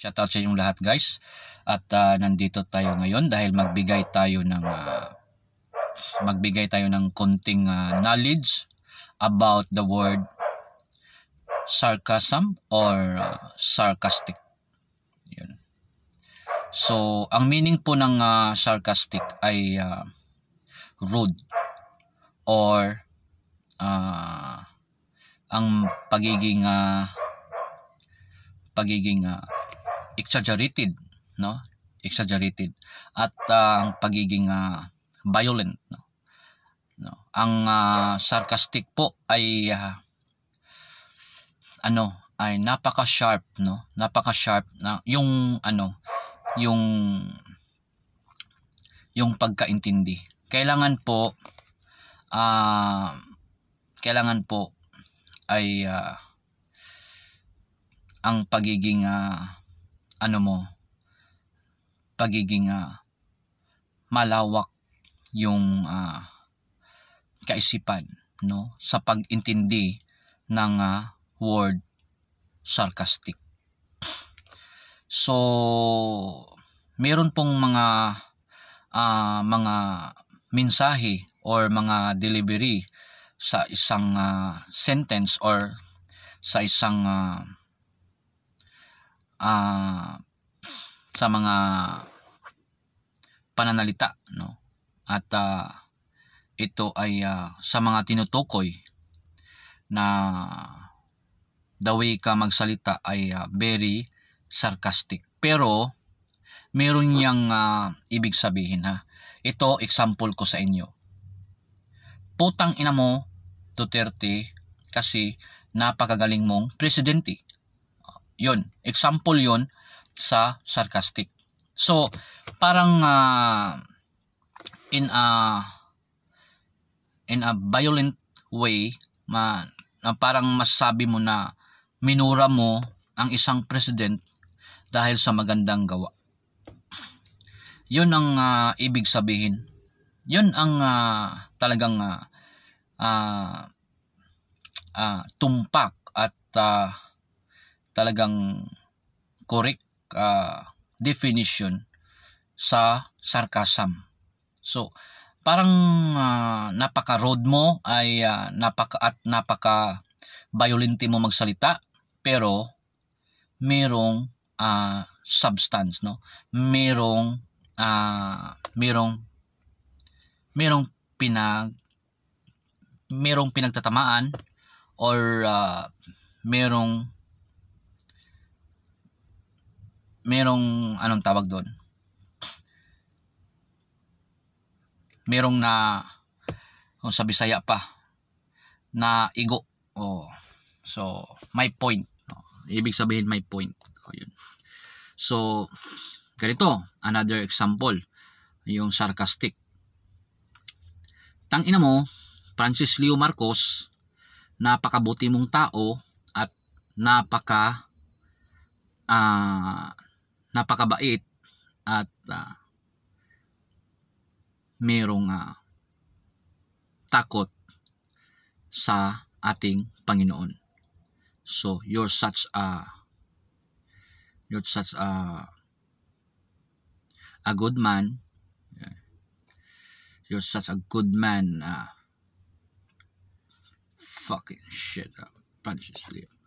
Shoutout sa inyong lahat guys. At uh, nandito tayo ngayon dahil magbigay tayo ng uh, magbigay tayo ng konting uh, knowledge about the word sarcasm or uh, sarcastic. Yun. So, ang meaning po ng uh, sarcastic ay uh, rude or uh, ang pagiging uh, pagiging uh, exaggerated, no? Exaggerated at uh, ang pagiging uh, violent, no? no? Ang uh, sarcastic po ay uh, ano, ay napaka-sharp, no? Napaka-sharp na yung ano, yung yung pagkaintindi. Kailangan po uh, kailangan po ay uh, ang pagiging uh, ano mo pagiging uh, malawak yung uh, kaisipan no sa pagintindi ng uh, word sarcastic. So meron pong mga uh, mga mensahe or mga delivery sa isang uh, sentence or sa isang uh, Ah, sa mga pananalita no at uh, ito ay uh, sa mga tinutukoy na the way ka magsalita ay uh, very sarcastic pero meron yang uh, ibig sabihin ha ito example ko sa inyo putang ina mo Duterte kasi napakagaling mong presidente yun, example yun sa sarcastic. So, parang uh, in a in a violent way, ma, na parang masasabi mo na minura mo ang isang president dahil sa magandang gawa. Yun ang uh, ibig sabihin. Yun ang uh, talagang uh, uh, uh, tumpak at uh, talagang correct uh, definition sa sarcasm. So, parang uh, ah, napaka road mo ay uh, napaka at napaka violent mo magsalita pero merong uh, substance no merong uh, merong merong pinag merong pinagtatamaan or uh, merong merong anong tawag doon merong na o oh, sa Bisaya pa na igo oh so my point ibig sabihin my point oh, yun so ganito another example yung sarcastic tang ina mo Francis Leo Marcos napakabuti mong tao at napaka uh, napakabait at uh, merong uh, takot sa ating Panginoon. So you're such a you're such a a good man. You're such a good man. Uh, fucking shit. Uh, punches.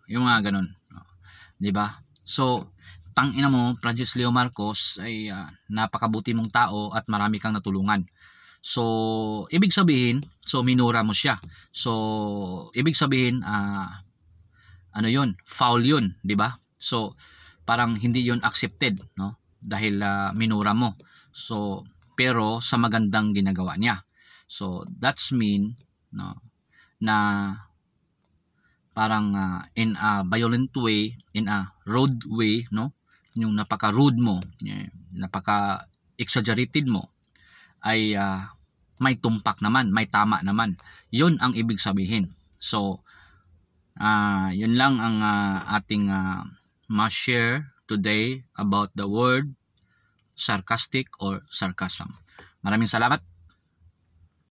Yung mga ganun. Uh, 'Di ba? So tang ina mo, Francis Leo Marcos, ay uh, napakabuti mong tao at marami kang natulungan. So, ibig sabihin, so minura mo siya. So, ibig sabihin, uh, ano yun, foul yun, di ba? So, parang hindi yun accepted, no? Dahil uh, minura mo. So, pero sa magandang ginagawa niya. So, that's mean, no? Na parang uh, in a violent way, in a road way, no? yung napaka-rude mo, napaka-exaggerated mo, ay uh, may tumpak naman, may tama naman. Yun ang ibig sabihin. So, uh, yun lang ang uh, ating uh, ma-share today about the word sarcastic or sarcasm. Maraming salamat.